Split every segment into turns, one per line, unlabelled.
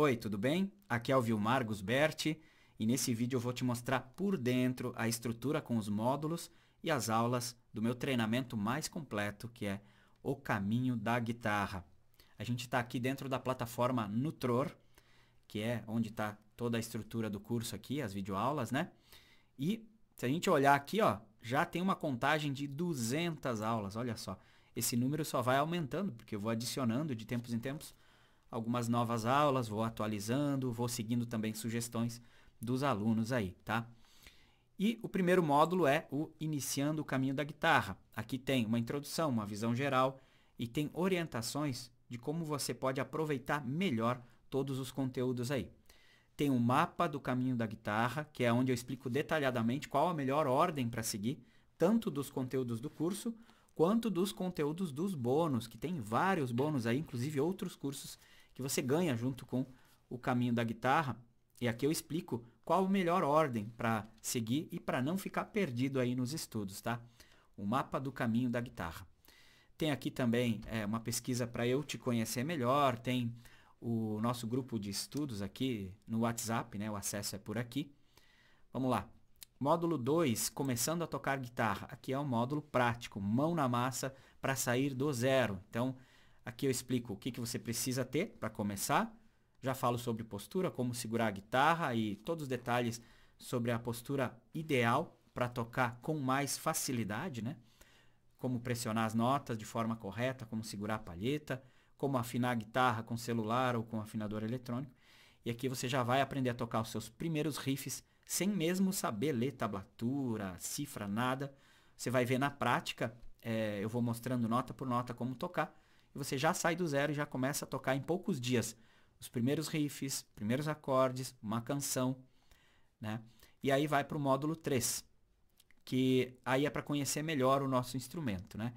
Oi, tudo bem? Aqui é o Vilmar Gusberti e nesse vídeo eu vou te mostrar por dentro a estrutura com os módulos e as aulas do meu treinamento mais completo que é O Caminho da Guitarra. A gente está aqui dentro da plataforma Nutror, que é onde está toda a estrutura do curso aqui, as videoaulas, né? E se a gente olhar aqui, ó, já tem uma contagem de 200 aulas, olha só. Esse número só vai aumentando, porque eu vou adicionando de tempos em tempos algumas novas aulas, vou atualizando, vou seguindo também sugestões dos alunos aí, tá? E o primeiro módulo é o Iniciando o Caminho da Guitarra. Aqui tem uma introdução, uma visão geral e tem orientações de como você pode aproveitar melhor todos os conteúdos aí. Tem um mapa do caminho da guitarra, que é onde eu explico detalhadamente qual a melhor ordem para seguir, tanto dos conteúdos do curso quanto dos conteúdos dos bônus, que tem vários bônus aí, inclusive outros cursos que você ganha junto com o caminho da guitarra. E aqui eu explico qual a melhor ordem para seguir e para não ficar perdido aí nos estudos, tá? O mapa do caminho da guitarra. Tem aqui também é, uma pesquisa para eu te conhecer melhor, tem o nosso grupo de estudos aqui no WhatsApp, né? O acesso é por aqui. Vamos lá. Módulo 2, começando a tocar guitarra. Aqui é um módulo prático, mão na massa para sair do zero. Então, Aqui eu explico o que, que você precisa ter para começar. Já falo sobre postura, como segurar a guitarra e todos os detalhes sobre a postura ideal para tocar com mais facilidade, né? Como pressionar as notas de forma correta, como segurar a palheta, como afinar a guitarra com celular ou com afinador eletrônico. E aqui você já vai aprender a tocar os seus primeiros riffs sem mesmo saber ler tablatura, cifra, nada. Você vai ver na prática, é, eu vou mostrando nota por nota como tocar e você já sai do zero e já começa a tocar em poucos dias os primeiros riffs, primeiros acordes, uma canção, né? E aí vai para o módulo 3, que aí é para conhecer melhor o nosso instrumento, né?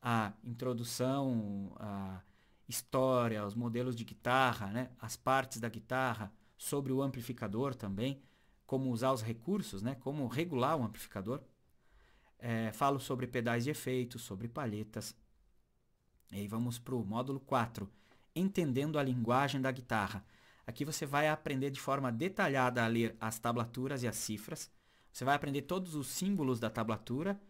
A introdução, a história, os modelos de guitarra, né? As partes da guitarra, sobre o amplificador também, como usar os recursos, né? Como regular o amplificador. É, falo sobre pedais de efeito, sobre palhetas, e aí vamos para o módulo 4, Entendendo a Linguagem da Guitarra. Aqui você vai aprender de forma detalhada a ler as tablaturas e as cifras. Você vai aprender todos os símbolos da tablatura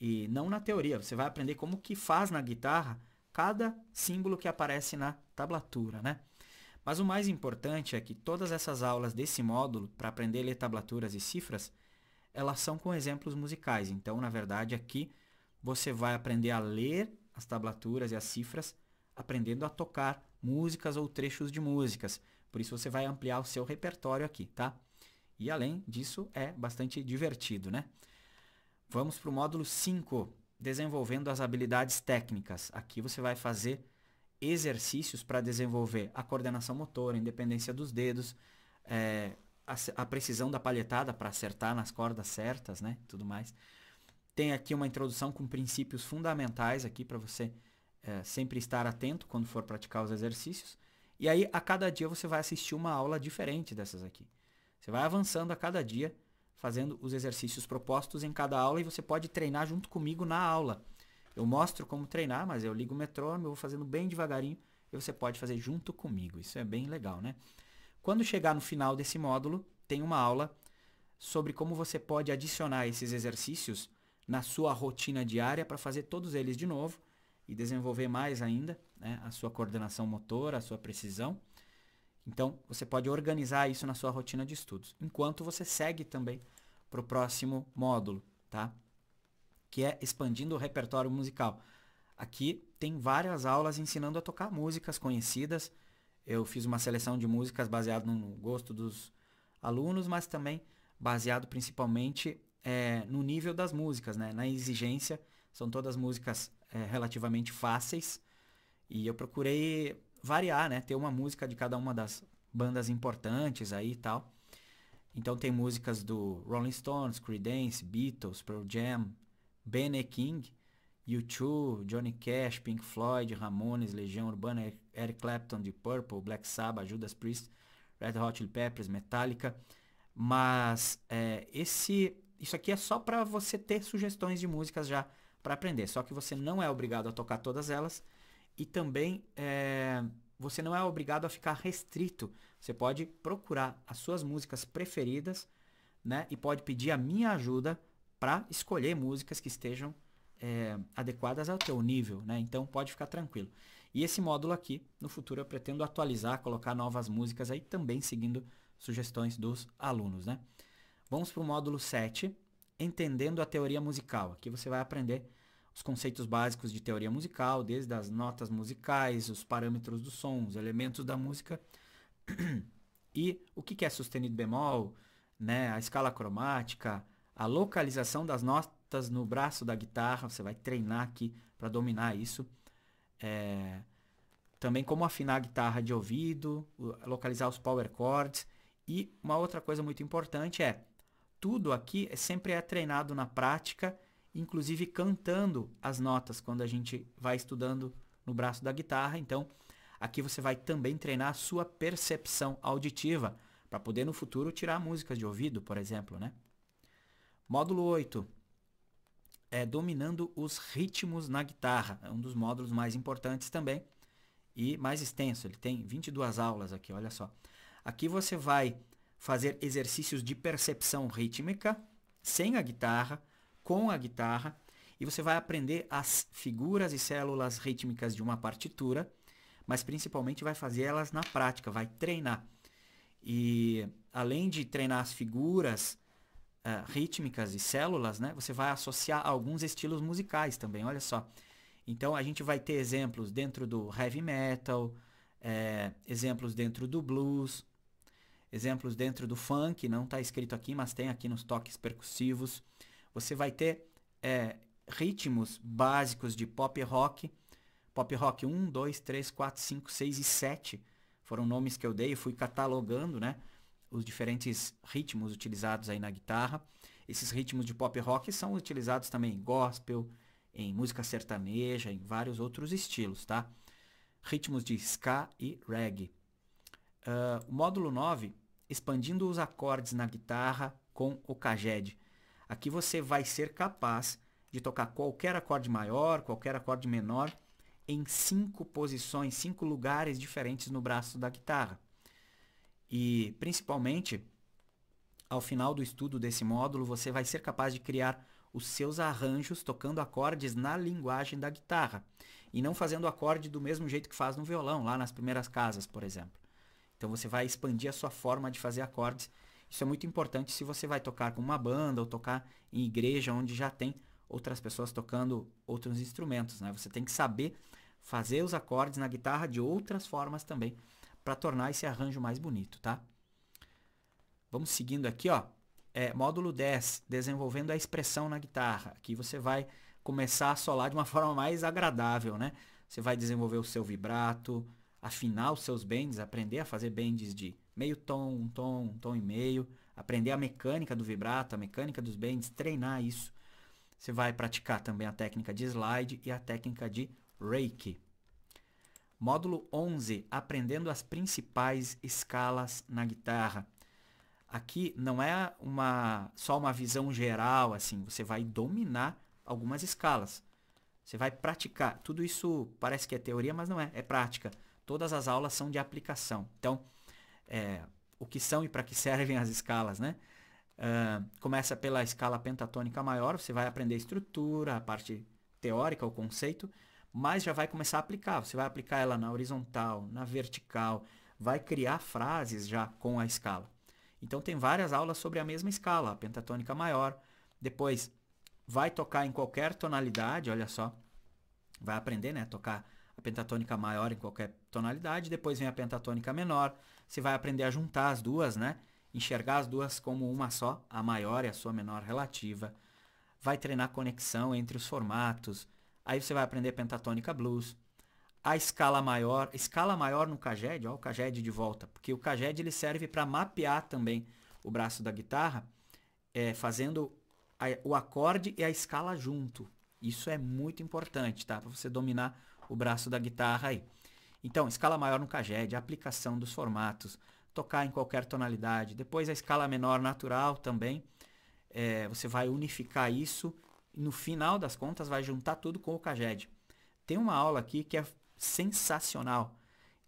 e não na teoria. Você vai aprender como que faz na guitarra cada símbolo que aparece na tablatura, né? Mas o mais importante é que todas essas aulas desse módulo para aprender a ler tablaturas e cifras, elas são com exemplos musicais. Então, na verdade, aqui você vai aprender a ler as tablaturas e as cifras, aprendendo a tocar músicas ou trechos de músicas. Por isso você vai ampliar o seu repertório aqui, tá? E além disso, é bastante divertido, né? Vamos para o módulo 5, desenvolvendo as habilidades técnicas. Aqui você vai fazer exercícios para desenvolver a coordenação motora, a independência dos dedos, é, a, a, precisão da palhetada para acertar nas cordas certas, né? Tudo mais. Tem aqui uma introdução com princípios fundamentais aqui para você é, sempre estar atento quando for praticar os exercícios. E aí, a cada dia você vai assistir uma aula diferente dessas aqui. Você vai avançando a cada dia, fazendo os exercícios propostos em cada aula e você pode treinar junto comigo na aula. Eu mostro como treinar, mas eu ligo o metrônomo, eu vou fazendo bem devagarinho e você pode fazer junto comigo. Isso é bem legal, né? Quando chegar no final desse módulo, tem uma aula sobre como você pode adicionar esses exercícios na sua rotina diária para fazer todos eles de novo e desenvolver mais ainda né, a sua coordenação motora, a sua precisão. Então, você pode organizar isso na sua rotina de estudos, enquanto você segue também para o próximo módulo, tá? Que é expandindo o repertório musical. Aqui tem várias aulas ensinando a tocar músicas conhecidas. Eu fiz uma seleção de músicas baseado no gosto dos alunos, mas também baseado principalmente é, no nível das músicas, né? Na exigência, são todas músicas é, relativamente fáceis. E eu procurei variar, né? Ter uma música de cada uma das bandas importantes aí e tal. Então tem músicas do Rolling Stones, Creedence, Beatles, Pearl Jam, Benny King, U2, Johnny Cash, Pink Floyd, Ramones, Legião Urbana, Eric Clapton, de Purple, Black Sabbath, Judas Priest, Red Hot Chili Peppers, Metallica. Mas é, esse isso aqui é só para você ter sugestões de músicas já para aprender. Só que você não é obrigado a tocar todas elas e também é, você não é obrigado a ficar restrito. Você pode procurar as suas músicas preferidas, né? E pode pedir a minha ajuda para escolher músicas que estejam é, adequadas ao teu nível, né? Então pode ficar tranquilo. E esse módulo aqui, no futuro eu pretendo atualizar, colocar novas músicas aí também seguindo sugestões dos alunos, né? Vamos para o módulo 7, entendendo a teoria musical. Aqui você vai aprender os conceitos básicos de teoria musical, desde as notas musicais, os parâmetros do som, os elementos da música e o que é sustenido bemol, né, a escala cromática, a localização das notas no braço da guitarra. Você vai treinar aqui para dominar isso. É, também como afinar a guitarra de ouvido, localizar os power chords. E uma outra coisa muito importante é tudo aqui é sempre é treinado na prática, inclusive cantando as notas quando a gente vai estudando no braço da guitarra. Então, aqui você vai também treinar a sua percepção auditiva para poder no futuro tirar músicas de ouvido, por exemplo, né? Módulo 8 é dominando os ritmos na guitarra, é um dos módulos mais importantes também e mais extenso. Ele tem 22 aulas aqui, olha só. Aqui você vai fazer exercícios de percepção rítmica, sem a guitarra, com a guitarra, e você vai aprender as figuras e células rítmicas de uma partitura, mas principalmente vai fazer elas na prática, vai treinar. E além de treinar as figuras uh, rítmicas e células, né, você vai associar alguns estilos musicais também, olha só. Então a gente vai ter exemplos dentro do heavy metal, é, exemplos dentro do blues, exemplos dentro do funk, não está escrito aqui, mas tem aqui nos toques percussivos. Você vai ter é, ritmos básicos de pop rock, pop rock 1, 2, 3, 4, 5, 6 e 7. Foram nomes que eu dei, fui catalogando né, os diferentes ritmos utilizados aí na guitarra. Esses ritmos de pop rock são utilizados também em gospel, em música sertaneja, em vários outros estilos, tá? Ritmos de ska e reggae. Uh, o módulo 9 expandindo os acordes na guitarra com o CAGED, Aqui você vai ser capaz de tocar qualquer acorde maior, qualquer acorde menor, em cinco posições, cinco lugares diferentes no braço da guitarra. E, principalmente, ao final do estudo desse módulo, você vai ser capaz de criar os seus arranjos tocando acordes na linguagem da guitarra e não fazendo acorde do mesmo jeito que faz no violão, lá nas primeiras casas, por exemplo. Então você vai expandir a sua forma de fazer acordes. Isso é muito importante se você vai tocar com uma banda ou tocar em igreja onde já tem outras pessoas tocando outros instrumentos, né? Você tem que saber fazer os acordes na guitarra de outras formas também para tornar esse arranjo mais bonito, tá? Vamos seguindo aqui, ó. É, módulo 10, desenvolvendo a expressão na guitarra. Aqui você vai começar a solar de uma forma mais agradável, né? Você vai desenvolver o seu vibrato, afinar os seus bends, aprender a fazer bends de meio tom, um tom, um tom e meio, aprender a mecânica do vibrato, a mecânica dos bends, treinar isso. Você vai praticar também a técnica de slide e a técnica de reiki. Módulo 11, aprendendo as principais escalas na guitarra. Aqui não é uma só uma visão geral assim, você vai dominar algumas escalas. Você vai praticar. Tudo isso parece que é teoria, mas não é, é prática. Todas as aulas são de aplicação. Então, é, o que são e para que servem as escalas, né? Uh, começa pela escala pentatônica maior, você vai aprender a estrutura, a parte teórica, o conceito, mas já vai começar a aplicar. Você vai aplicar ela na horizontal, na vertical, vai criar frases já com a escala. Então tem várias aulas sobre a mesma escala, a pentatônica maior. Depois vai tocar em qualquer tonalidade, olha só. Vai aprender, né, tocar pentatônica maior em qualquer tonalidade, depois vem a pentatônica menor. Você vai aprender a juntar as duas, né? Enxergar as duas como uma só, a maior e a sua menor relativa. Vai treinar conexão entre os formatos. Aí você vai aprender pentatônica blues. A escala maior, escala maior no Caged, ó, o Caged de volta, porque o Caged ele serve para mapear também o braço da guitarra, é, fazendo a, o acorde e a escala junto. Isso é muito importante, tá? Para você dominar o braço da guitarra aí. Então, escala maior no Caged, aplicação dos formatos, tocar em qualquer tonalidade, depois a escala menor natural também. É, você vai unificar isso e no final das contas vai juntar tudo com o Caged. Tem uma aula aqui que é sensacional,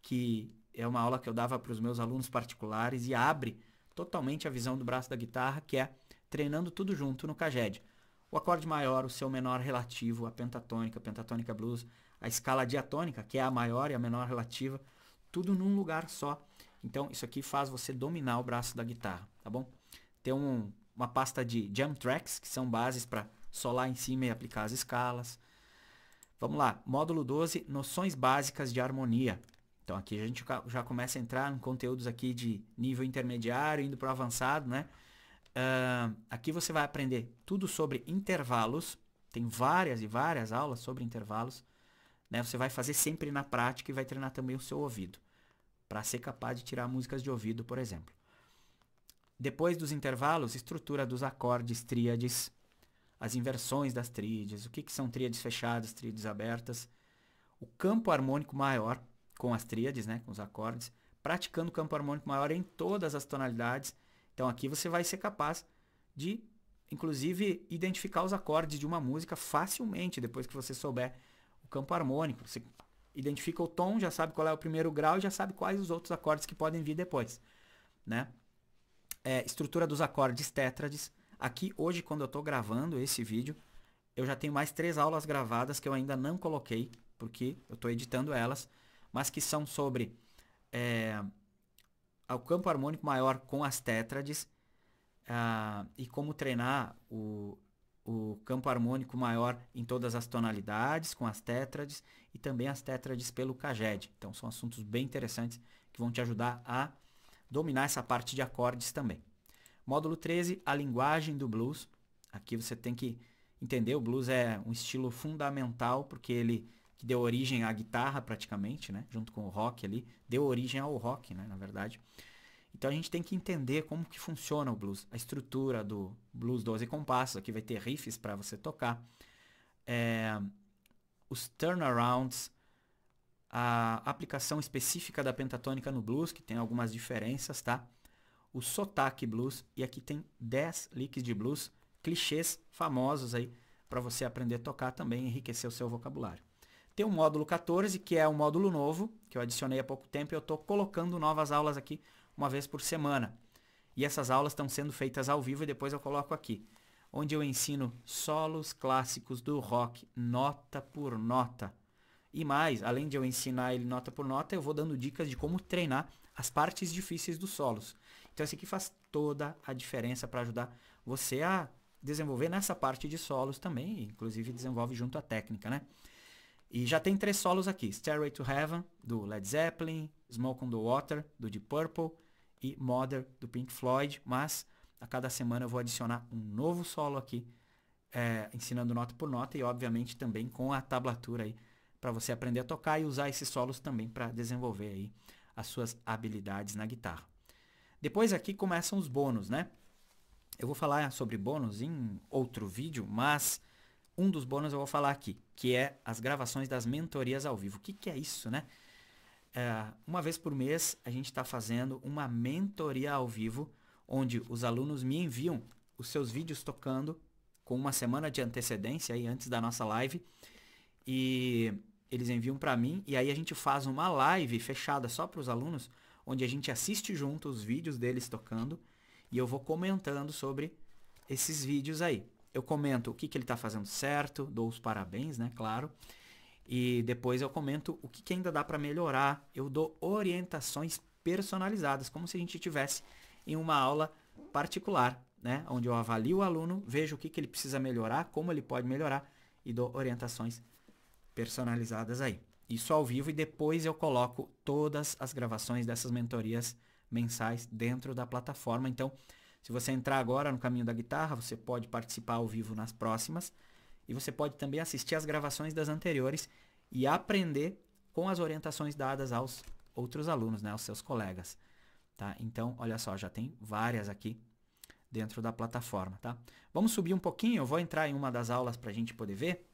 que é uma aula que eu dava para os meus alunos particulares e abre totalmente a visão do braço da guitarra, que é treinando tudo junto no Caged. O acorde maior, o seu menor relativo, a pentatônica, a pentatônica blues, a escala diatônica, que é a maior e a menor relativa, tudo num lugar só. Então, isso aqui faz você dominar o braço da guitarra, tá bom? Tem um, uma pasta de jam tracks, que são bases para solar em cima e aplicar as escalas. Vamos lá, módulo 12, noções básicas de harmonia. Então aqui a gente já começa a entrar em conteúdos aqui de nível intermediário, indo para o avançado, né? Uh, aqui você vai aprender tudo sobre intervalos, tem várias e várias aulas sobre intervalos. Né? Você vai fazer sempre na prática e vai treinar também o seu ouvido, para ser capaz de tirar músicas de ouvido, por exemplo. Depois dos intervalos, estrutura dos acordes, tríades, as inversões das tríades, o que, que são tríades fechadas, tríades abertas, o campo harmônico maior com as tríades, né, com os acordes, praticando o campo harmônico maior em todas as tonalidades. Então aqui você vai ser capaz de, inclusive, identificar os acordes de uma música facilmente depois que você souber o campo harmônico. Você identifica o tom, já sabe qual é o primeiro grau, já sabe quais os outros acordes que podem vir depois, né? É, estrutura dos acordes tétrades. Aqui hoje, quando eu estou gravando esse vídeo, eu já tenho mais três aulas gravadas que eu ainda não coloquei, porque eu estou editando elas, mas que são sobre é, o campo harmônico maior com as tétrades uh, e como treinar o, o campo harmônico maior em todas as tonalidades, com as tétrades e também as tétrades pelo Caged. Então são assuntos bem interessantes que vão te ajudar a dominar essa parte de acordes também. Módulo 13, a linguagem do blues. Aqui você tem que entender, o blues é um estilo fundamental porque ele que deu origem à guitarra praticamente, né, junto com o rock ali, deu origem ao rock, né, na verdade. Então a gente tem que entender como que funciona o blues, a estrutura do blues 12 compassos, aqui vai ter riffs para você tocar, é, os turnarounds, a aplicação específica da pentatônica no blues, que tem algumas diferenças, tá? O sotaque blues, e aqui tem 10 licks de blues, clichês famosos aí, para você aprender a tocar também, enriquecer o seu vocabulário. Tem o módulo 14, que é um módulo novo, que eu adicionei há pouco tempo, e eu estou colocando novas aulas aqui uma vez por semana. E essas aulas estão sendo feitas ao vivo e depois eu coloco aqui, onde eu ensino solos clássicos do rock, nota por nota. E mais, além de eu ensinar ele nota por nota, eu vou dando dicas de como treinar as partes difíceis dos solos. Então isso aqui faz toda a diferença para ajudar você a desenvolver nessa parte de solos também, inclusive desenvolve junto à técnica, né? E já tem três solos aqui: Stairway to Heaven do Led Zeppelin, Smoke on the Water do Deep Purple e Mother do Pink Floyd, mas a cada semana eu vou adicionar um novo solo aqui, é, ensinando nota por nota e obviamente também com a tablatura aí para você aprender a tocar e usar esses solos também para desenvolver aí as suas habilidades na guitarra. Depois aqui começam os bônus, né? Eu vou falar sobre bônus em outro vídeo, mas um dos bônus eu vou falar aqui, que é as gravações das mentorias ao vivo. O que, que é isso, né? é, uma vez por mês a gente está fazendo uma mentoria ao vivo, onde os alunos me enviam os seus vídeos tocando com uma semana de antecedência aí antes da nossa live e eles enviam para mim e aí a gente faz uma live fechada só para os alunos, onde a gente assiste junto os vídeos deles tocando e eu vou comentando sobre esses vídeos aí. Eu comento o que, que ele está fazendo certo, dou os parabéns, né, claro. E depois eu comento o que, que ainda dá para melhorar. Eu dou orientações personalizadas, como se a gente tivesse em uma aula particular, né? Onde eu avalio o aluno, vejo o que, que ele precisa melhorar, como ele pode melhorar e dou orientações personalizadas aí. Isso ao vivo e depois eu coloco todas as gravações dessas mentorias mensais dentro da plataforma. Então, se você entrar agora no caminho da guitarra, você pode participar ao vivo nas próximas. E você pode também assistir as gravações das anteriores e aprender com as orientações dadas aos outros alunos, né, aos seus colegas. Tá? Então, olha só, já tem várias aqui dentro da plataforma. Tá? Vamos subir um pouquinho, eu vou entrar em uma das aulas para a gente poder ver.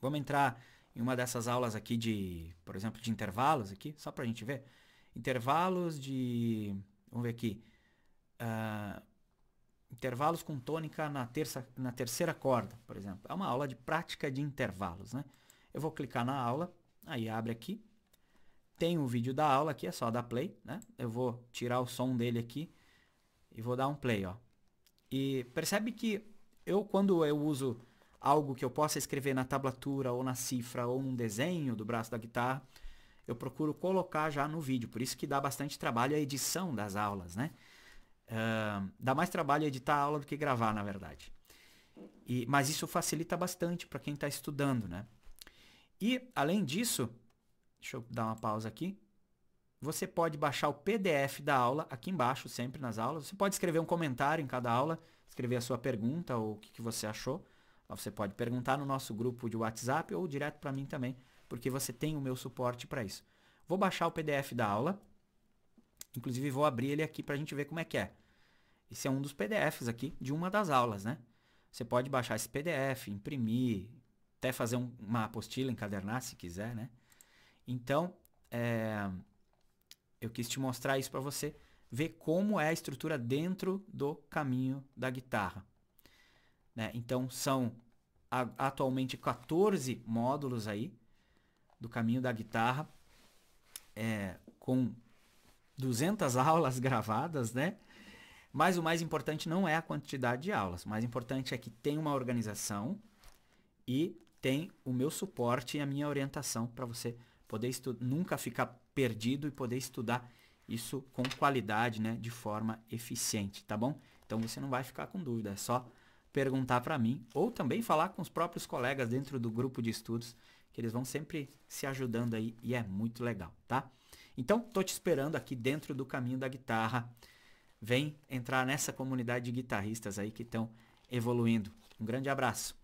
Vamos entrar em uma dessas aulas aqui de, por exemplo, de intervalos aqui, só para a gente ver. Intervalos de, vamos ver aqui, uh, intervalos com tônica na, terça, na terceira corda, por exemplo. É uma aula de prática de intervalos. Né? Eu vou clicar na aula, aí abre aqui. Tem o um vídeo da aula aqui, é só dar play. Né? Eu vou tirar o som dele aqui e vou dar um play. Ó. E percebe que eu, quando eu uso algo que eu possa escrever na tablatura ou na cifra ou num desenho do braço da guitarra, eu procuro colocar já no vídeo. Por isso que dá bastante trabalho a edição das aulas, né? Uh, dá mais trabalho editar a aula do que gravar, na verdade. E, mas isso facilita bastante para quem está estudando, né? E, além disso, deixa eu dar uma pausa aqui. Você pode baixar o PDF da aula aqui embaixo, sempre nas aulas. Você pode escrever um comentário em cada aula, escrever a sua pergunta ou o que, que você achou. Você pode perguntar no nosso grupo de WhatsApp ou direto para mim também, porque você tem o meu suporte para isso. Vou baixar o PDF da aula. Inclusive, vou abrir ele aqui para a gente ver como é que é. Esse é um dos PDFs aqui de uma das aulas, né? Você pode baixar esse PDF, imprimir, até fazer um, uma apostila, encadernar se quiser, né? Então, é, eu quis te mostrar isso para você ver como é a estrutura dentro do caminho da guitarra. Né? Então, são a, atualmente 14 módulos aí do caminho da guitarra, é, com 200 aulas gravadas, né? Mas o mais importante não é a quantidade de aulas. O mais importante é que tem uma organização e tem o meu suporte e a minha orientação para você poder nunca ficar perdido e poder estudar isso com qualidade, né, de forma eficiente, tá bom? Então você não vai ficar com dúvida, é só perguntar para mim ou também falar com os próprios colegas dentro do grupo de estudos, que eles vão sempre se ajudando aí e é muito legal, tá? Então, tô te esperando aqui dentro do caminho da guitarra vem entrar nessa comunidade de guitarristas aí que estão evoluindo. Um grande abraço.